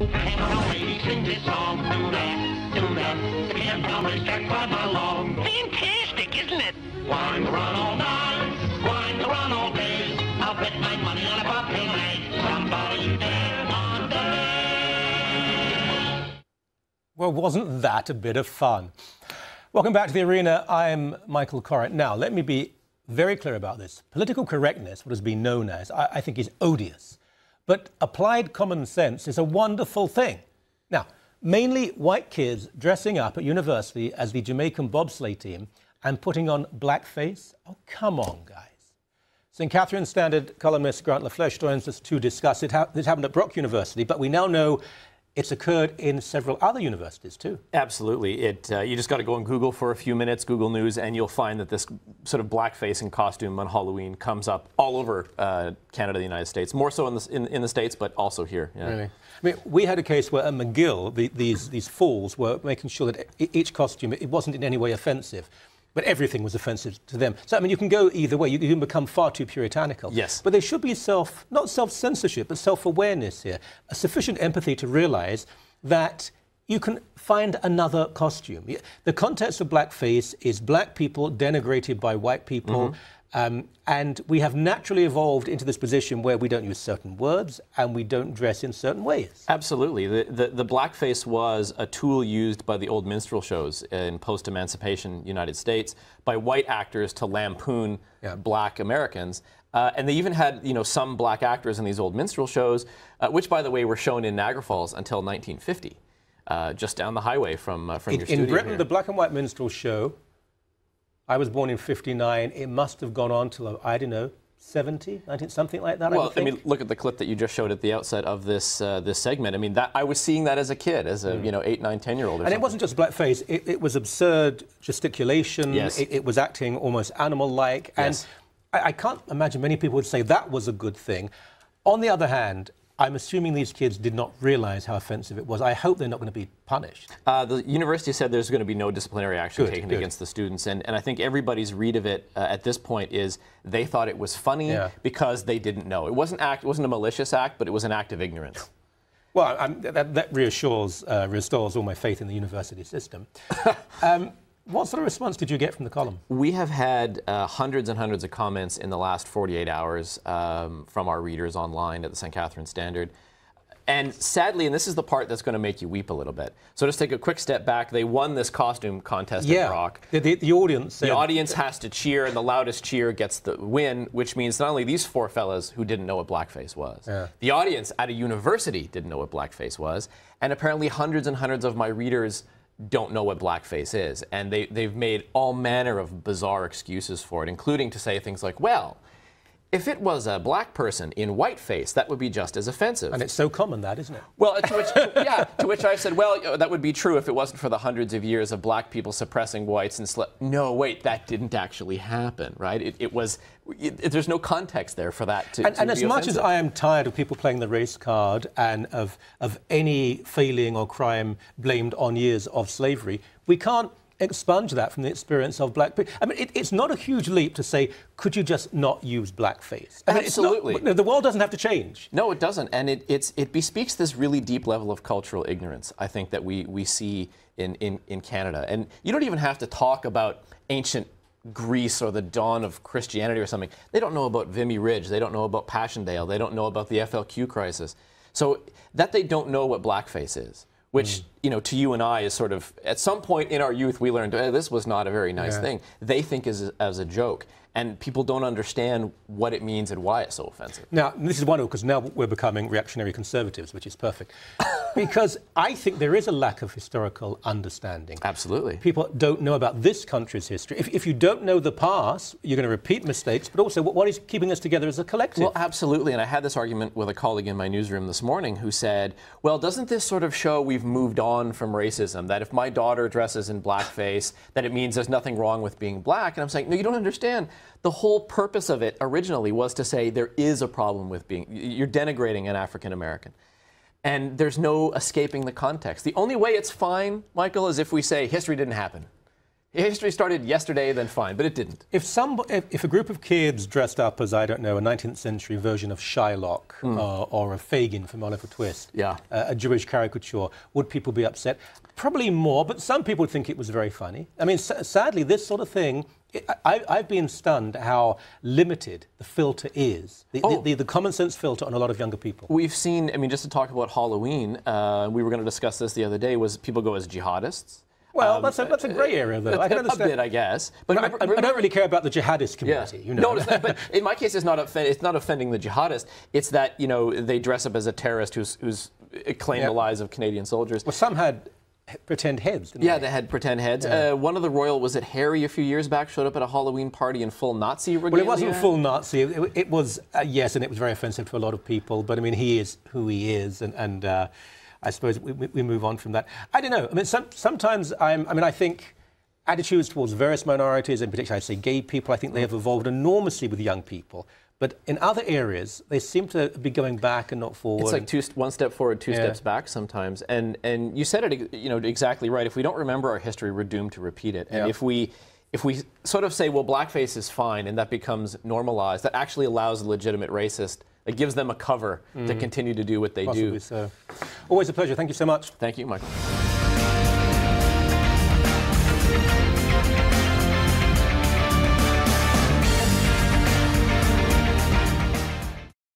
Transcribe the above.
Fantastic, isn't it? Well, wasn't that a bit of fun? Welcome back to the arena. I'm Michael Corrett. Now, let me be very clear about this. Political correctness, what has been known as, I, I think is odious. But applied common sense is a wonderful thing. Now, mainly white kids dressing up at university as the Jamaican bobsleigh team and putting on blackface? Oh, come on, guys. St. Catherine Standard columnist Grant LaFleche joins us to discuss. It, This it happened at Brock University, but we now know it's occurred in several other universities too. Absolutely. It, uh, you just got to go on Google for a few minutes, Google News, and you'll find that this sort of blackface and costume on Halloween comes up all over uh, Canada, the United States, more so in the, in, in the States, but also here. Yeah. Really? I mean, we had a case where at McGill, the, these, these fools were making sure that each costume, it wasn't in any way offensive but everything was offensive to them. So, I mean, you can go either way. You, can become far too puritanical. Yes. But there should be self, not self-censorship, but self-awareness here, a sufficient empathy to realise that you can find another costume. The context of blackface is black people denigrated by white people. Mm -hmm um, and we have naturally evolved into this position where we don't use certain words and we don't dress in certain ways. Absolutely. The, the, the blackface was a tool used by the old minstrel shows in post emancipation United States by white actors to lampoon yeah. black Americans. Uh, and they even had, you know, some black actors in these old minstrel shows, uh, which, by the way, were shown in Niagara Falls until 1950, uh, just down the highway from uh, from in, your studio. In Britain, here. the black and white minstrel show I was born in 59. It must have gone on till, I don't know, 70, 19, something like that. Well, I, I, mean, look at the clip that you just showed at the outset of this uh, this segment. I mean, that I was seeing that as a kid, as a mm. you know eight, nine, ten year old. And something. it wasn't just blackface; it, it was absurd gesticulation. Yes. It, it was acting almost animal-like, yes. and I, I can't imagine many people would say that was a good thing. On the other hand, I'm assuming these kids did not realize how offensive it was. I hope they're not going to be punished. Uh, the university said there's going to be no disciplinary action good, taken good. against the students. And, and I think everybody's read of it uh, at this point is they thought it was funny yeah. because they didn't know. It wasn't, act, it wasn't a malicious act, but it was an act of ignorance. Well, that, that, reassures, uh, restores all my faith in the university system. um, what sort of response did you get from the column? We have had uh, hundreds and hundreds of comments in the last 48 hours um, from our readers online at the St. Catherine Standard. And sadly, and this is the part that's going to make you weep a little bit. So just take a quick step back. They won this costume contest yeah. at Rock. The, the, the audience. Said, the audience has to cheer, and the loudest cheer gets the win, which means not only these four fellas who didn't know what blackface was, yeah. the audience at a university didn't know what blackface was, and apparently hundreds and hundreds of my readers don't know what blackface is. And they, they've made all manner of bizarre excuses for it, including to say things like, well, if it was a black person in whiteface, that would be just as offensive. And it's so common, that, isn't it? Well, to which, yeah, to which I said, well, uh, that would be true if it wasn't for the hundreds of years of black people suppressing whites and sl- No, wait, that didn't actually happen, right? It, it was, it, there's no context there for that to And, to and as much offensive. as I am tired of people playing the race card and of, of any failing or crime blamed on years of slavery, we can't expunge that from the experience of black people. I mean, it, it's not a huge leap to say, could you just not use blackface? I mean, Absolutely. Not, the world doesn't have to change. No, it doesn't. And it, it bespeaks this really deep level of cultural ignorance, I think, that we, we see in, in, in Canada. And you don't even have to talk about ancient Greece or the dawn of Christianity or something. They don't know about Vimy Ridge. They don't know about Passchendaele. They don't know about the FLQ crisis. So that they don't know what blackface is which mm. you know to you and I is sort of at some point in our youth we learned eh, this was not a very nice yeah. thing. They think is as a joke, and people don't understand what it means and why it's so offensive. Now, this is wonderful because now we're becoming reactionary conservatives, which is perfect. because I think there is a lack of historical understanding. Absolutely. People don't know about this country's history. If, if you don't know the past, you're going to repeat mistakes, but also what is keeping us together as a collective? Well, absolutely. And I had this argument with a colleague in my newsroom this morning who said, well, doesn't this sort of show we've moved on from racism? That if my daughter dresses in blackface, that it means there's nothing wrong with being black? And I'm saying, no, you don't understand the whole purpose of it originally was to say there is a problem with being, you're denigrating an African American. And there's no escaping the context. The only way it's fine, Michael, is if we say history didn't happen. history started yesterday, then fine, but it didn't. If some, if, if, a group of kids dressed up as I don't know a 19th century version of Shylock mm. uh, or a Fagin from Oliver Twist, yeah. Uh, a Jewish caricature, would people be upset? Probably more, but some people think it was very funny. I mean, sadly, this sort of thing I, have been stunned how limited the filter is, the, oh. the, the, the, common sense filter on a lot of younger people. We've seen, I mean, just to talk about Halloween, uh, we were going to discuss this the other day, was people go as jihadists. Well, um, that's a, that's a grey area, though. I can understand. A bit, I guess. But no, remember, I, I, don't really care about the jihadist community. Yeah. You know. No, it's not, but in my case, it's not offend, it's not offending the jihadist. It's that you know they dress up as a terrorist who's who's claimed the lives of Canadian soldiers. Well, some had pretend heads. yeah, they? they? had pretend heads. Yeah. Uh, one of the royal was it Harry a few years back showed up at a Halloween party in full Nazi regalia. Well, it wasn't full Nazi. It, it was uh, yes, and it was very offensive to a lot of people. But I mean, he is who he is, and and uh, I suppose we, we, move on from that. I don't know. I mean, some, sometimes I'm. I mean, I think. Attitudes towards various minorities, in particular, I say gay people, I think they have evolved enormously with young people. But in other areas, they seem to be going back and not forward. It's like two, one step forward, two yeah. steps back sometimes. And and you said it, you know, exactly right. If we don't remember our history, we're doomed to repeat it. And if we if we sort of say, well, blackface is fine, and that becomes normalized, that actually allows a legitimate racist, it gives them a cover mm. to continue to do what they Possibly do. So. Always a pleasure. Thank you so much. Thank you, Michael.